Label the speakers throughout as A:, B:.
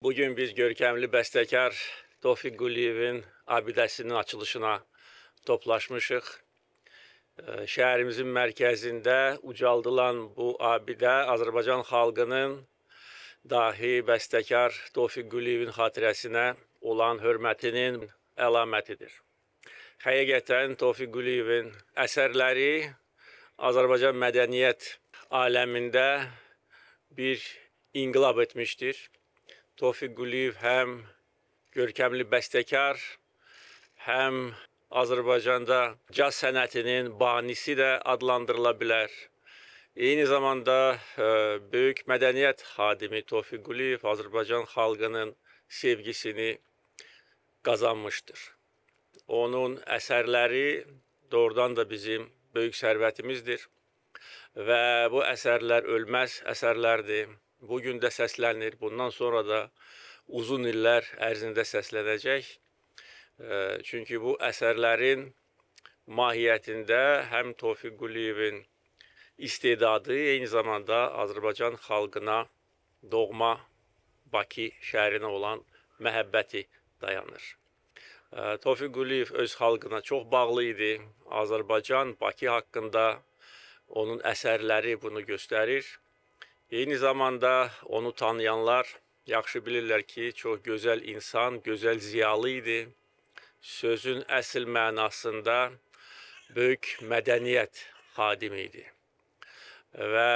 A: Bugün biz görkəmli bəstəkar Tofiq Quliyevin abidəsinin açılışına toplaşmışıq. Şəhərimizin mərkəzində ucaldılan bu abidə Azərbaycan xalqının dahi bəstəkar Tofiq Quliyevin xatirəsinə olan hörmətinin əlamətidir. Həqiqətən Tofiq Quliyevin əsərləri Azərbaycan mədəniyyət aləmində bir inqilab etmişdir. Tofiq Quliyev həm görkəmli bəstəkar, həm Azərbaycanda caz sənətinin banisi də adlandırıla bilər. Eyni zamanda e, böyük mədəniyyət xadimi Tofiq Quliyev Azərbaycan xalqının sevgisini qazanmışdır. Onun əsərləri doğrudan da bizim böyük sərvətimizdir və bu əsərlər ölməz əsərlərdir bu gün də səslənir, bundan sonra da uzun illər ərzində səslənəcək. Çünki bu əsərlərin mahiyyətində həm Tofiq Quliyevin istedadı, eyni zamanda Azərbaycan xalqına, doğma Bakı şəhərinə olan məhəbbəti dayanır. Tofiq Quliyev öz xalqına çox bağlı idi. Azərbaycan, Bakı haqqında onun əsərləri bunu göstərir. Eyni zamanda onu tanıyanlar yaxşı bilirlər ki, çox gözəl insan, gözəl ziyalı idi. Sözün əsl mənasında böyük mədəniyyət xadimi idi və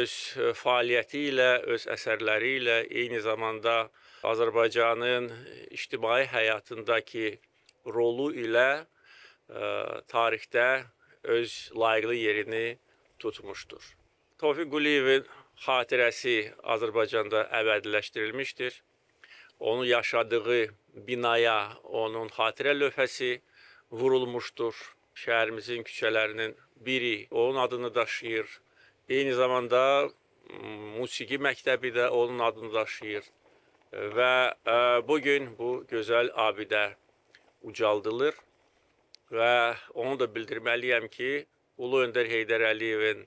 A: öz fəaliyyəti ilə, öz əsərləri ilə eyni zamanda Azərbaycanın ictimai həyatındakı rolu ilə ə, e, tarixdə öz layiqli yerini tutmuşdur. Tofiq Quliyevin xatirəsi Azərbaycanda əbədiləşdirilmişdir. Onun yaşadığı binaya onun xatirə lövhəsi vurulmuşdur. Şəhərimizin küçələrinin biri onun adını daşıyır. Eyni zamanda musiqi məktəbi də onun adını daşıyır. Və bu gün bu gözəl abidə ucaldılır və onu da bildirməliyəm ki, Ulu Öndər Heydər Əliyevin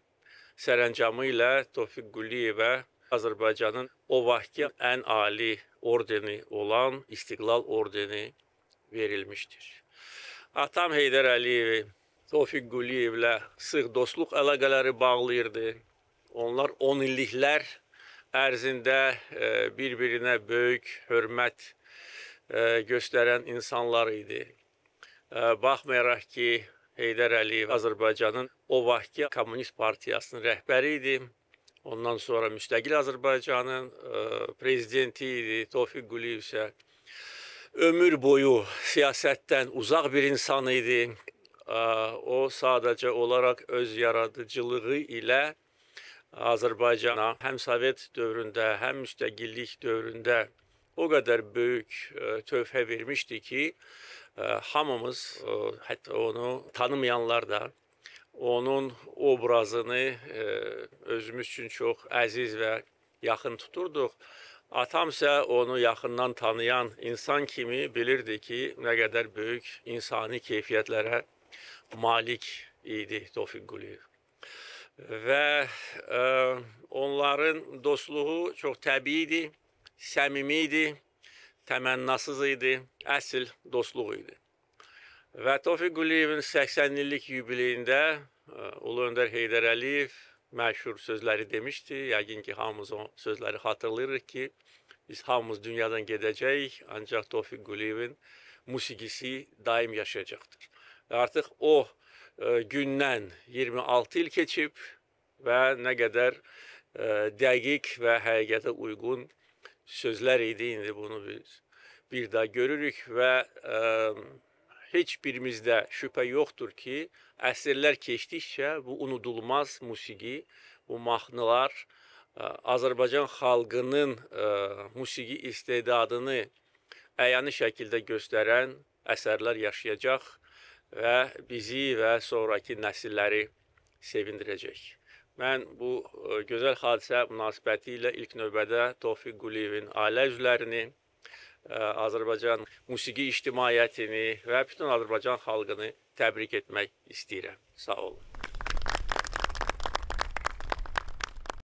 A: sərəncamı ilə Tofiq Quliyevə Azərbaycanın o vaxtki ən ali ordeni olan İstiqlal ordeni verilmişdir. Atam Heydər Əliyev Tofiq Quliyevlə sıx dostluq əlaqələri bağlayırdı. Onlar 10 illiklər ərzində e, bir-birinə böyük hörmət e, göstərən insanlar idi. E, baxmayaraq ki, Heydər Əliyev Azərbaycanın o vaxtki Kommunist Partiyasının rəhbəri idi. Ondan sonra müstəqil Azərbaycanın ə, e, prezidenti idi. Tofiq Quliyev isə ömür boyu siyasətdən uzaq bir insan idi. Ə, e, o sadəcə olaraq öz yaradıcılığı ilə Azərbaycana həm Sovet dövründə, həm müstəqillik dövründə o qədər böyük e, tövhə vermişdi ki, hamımız, hətta onu tanımayanlar da onun obrazını e, özümüz üçün çox əziz və yaxın tuturduq. Atam isə onu yaxından tanıyan insan kimi bilirdi ki, nə qədər böyük insani keyfiyyətlərə malik idi Tofiq Quliyev. Və ə, e, onların dostluğu çox təbii idi, səmimi idi təmənnasız idi, əsl dostluq idi. Və Tofiq Quliyevin 80 illik yubileyində e, Ulu Öndər Heydər Əliyev məşhur sözləri demişdi. Yəqin ki, hamımız o sözləri xatırlayırıq ki, biz hamımız dünyadan gedəcəyik, ancaq Tofiq Quliyevin musiqisi daim yaşayacaqdır. Və artıq o ə, e, gündən 26 il keçib və nə qədər ə, e, dəqiq və həqiqətə uyğun sözlər idi. İndi bunu biz bir daha görürük və ə, heç birimizdə şübhə yoxdur ki, əsrlər keçdikcə bu unudulmaz musiqi, bu mahnılar ə, Azərbaycan xalqının ə, musiqi istedadını əyani şəkildə göstərən əsərlər yaşayacaq və bizi və sonrakı nəsilləri sevindirəcək. Mən bu e, gözəl hadisə münasibətilə ilk növbədə Tofiq Quliyevin ailə üzvlərini, e, Azərbaycan musiqi ictimaiyyətini və bütün Azərbaycan xalqını təbrik etmək istəyirəm. Sağ olun.